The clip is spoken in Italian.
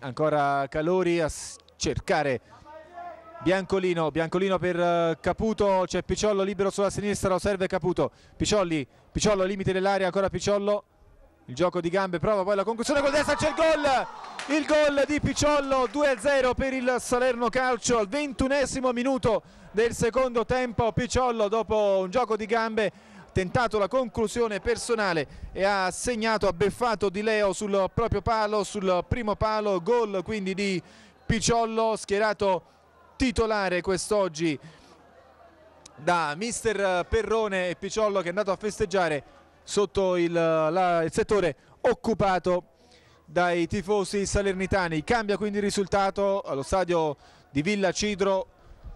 ancora Calori a cercare Biancolino, Biancolino per eh, Caputo, c'è Picciollo libero sulla sinistra, lo serve Caputo, Picciolli, Picciollo limite dell'area, ancora Picciollo, il gioco di gambe, prova poi la conclusione col destra, c'è il gol, il gol di Picciollo, 2-0 per il Salerno Calcio al ventunesimo minuto del secondo tempo, Picciollo dopo un gioco di gambe tentato la conclusione personale e ha segnato, ha beffato Di Leo sul proprio palo, sul primo palo, gol quindi di Picciollo schierato titolare quest'oggi da mister Perrone e Picciollo che è andato a festeggiare sotto il, la, il settore occupato dai tifosi salernitani. Cambia quindi il risultato allo stadio di Villa Cidro